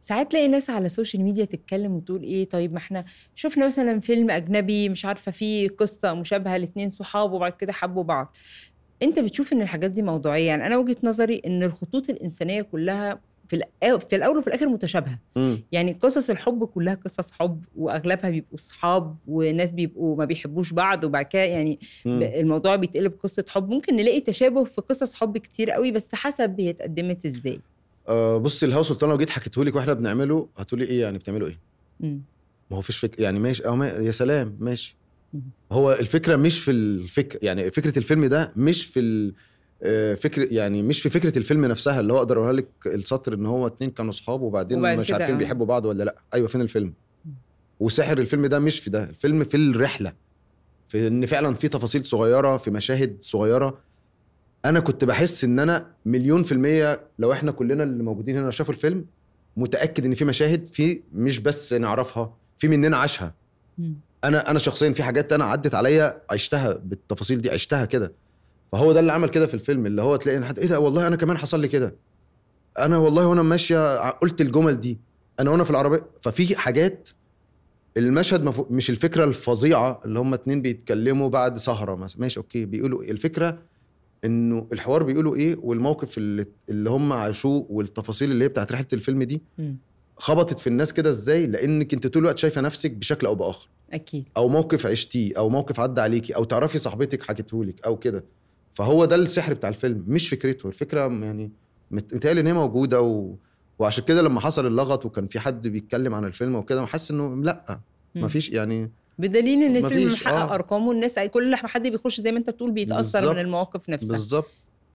ساعات تلاقي ناس على السوشيال ميديا تتكلم وتقول ايه طيب ما احنا شفنا مثلا فيلم اجنبي مش عارفه فيه قصه مشابهه لاثنين صحاب وبعد كده حبوا بعض انت بتشوف ان الحاجات دي موضوعيه يعني انا وجهه نظري ان الخطوط الانسانيه كلها في في الاول وفي الاخر متشابهه يعني قصص الحب كلها قصص حب واغلبها بيبقوا صحاب وناس بيبقوا ما بيحبوش بعض وبعد كده يعني مم. الموضوع بيتقلب قصه حب ممكن نلاقي تشابه في قصص حب كتير قوي بس حسب هي اتقدمت ازاي آه بصي الهوا سلطان لو جيت حكيته لك واحنا بنعمله هتقولي ايه يعني بتعملوا ايه؟ ما هو فيش فكره يعني ماشي اه ما... يا سلام ماشي مم. هو الفكره مش في الفكره يعني فكره الفيلم ده مش في ال... آه، فكر يعني مش في فكره الفيلم نفسها اللي هو اقدر اقولها لك السطر ان هو اتنين كانوا اصحاب وبعدين وبعد مش عارفين آه. بيحبوا بعض ولا لا ايوه فين الفيلم وسحر الفيلم ده مش في ده الفيلم في الرحله في ان فعلا في تفاصيل صغيره في مشاهد صغيره انا كنت بحس ان انا مليون في الميه لو احنا كلنا اللي موجودين هنا شافوا الفيلم متاكد ان في مشاهد في مش بس نعرفها في مننا عاشها انا انا شخصيا في حاجات انا عدت عليا عشتها بالتفاصيل دي عشتها كده فهو ده اللي عمل كده في الفيلم اللي هو تلاقي حد ايه ده والله انا كمان حصل لي كده انا والله وانا ماشيه قلت الجمل دي انا وانا في العربيه ففي حاجات المشهد مفو... مش الفكره الفظيعه اللي هم اتنين بيتكلموا بعد سهره مثلا ماشي اوكي بيقولوا إيه؟ الفكره انه الحوار بيقولوا ايه والموقف اللي, اللي هم عاشوه والتفاصيل اللي هي بتاعت رحله الفيلم دي خبطت في الناس كده ازاي لانك انت طول الوقت شايفه نفسك بشكل او باخر اكيد او موقف عشتيه او موقف عدى عليكي او تعرفي صاحبتك حكيتهولك او كده فهو ده السحر بتاع الفيلم مش فكرته الفكره يعني متهيألي ان هي موجوده و... وعشان كده لما حصل اللغط وكان في حد بيتكلم عن الفيلم وكده حاسس انه لا ما فيش يعني بدليل ان الفيلم محقق آه. ارقامه الناس كل حد بيخش زي ما انت بتقول بيتاثر بالزبط. من المواقف نفسها بالظبط